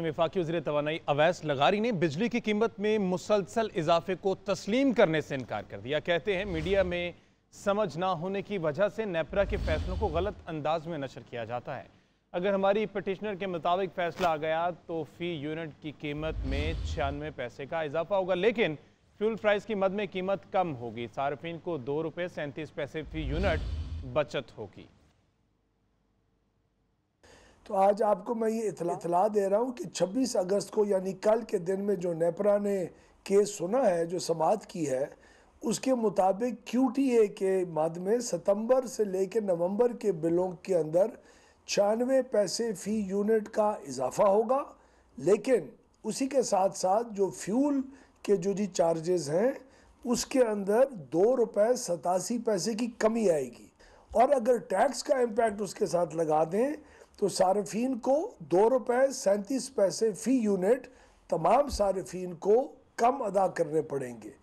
विफाक वजी तोानाई अवैस लगारी ने बिजली की कीमत में मुसलसल इजाफे को तस्लीम करने से इनकार कर दिया कहते हैं मीडिया में समझ ना होने की वजह से नेपरा के फैसलों को गलत अंदाज में नशर किया जाता है अगर हमारी पटिशनर के मुताबिक फैसला आ गया तो फ़ी यूनिट की कीमत में छियानवे पैसे का इजाफा होगा लेकिन फ्यूल प्राइस की मद में कीमत कम होगी सार्फिन को दो रुपये सैंतीस पैसे फ़ी यूनिट बचत होगी तो आज आपको मैं ये इतला इतला दे रहा हूँ कि 26 अगस्त को यानी कल के दिन में जो नेपरा ने केस सुना है जो समाप्त की है उसके मुताबिक क्यू के मद में सितंबर से लेकर नवंबर के बिलों के अंदर छियानवे पैसे फ़ी यूनिट का इजाफा होगा लेकिन उसी के साथ साथ जो फ्यूल के जो जी चार्जेस हैं उसके अंदर दो रुपये सतासी पैसे की कमी आएगी और अगर टैक्स का इम्पैक्ट उसके साथ लगा दें तो सार्फिन को दो रुपये सैंतीस पैसे फ़ी यूनिट तमाम सार्फिन को कम अदा करने पड़ेंगे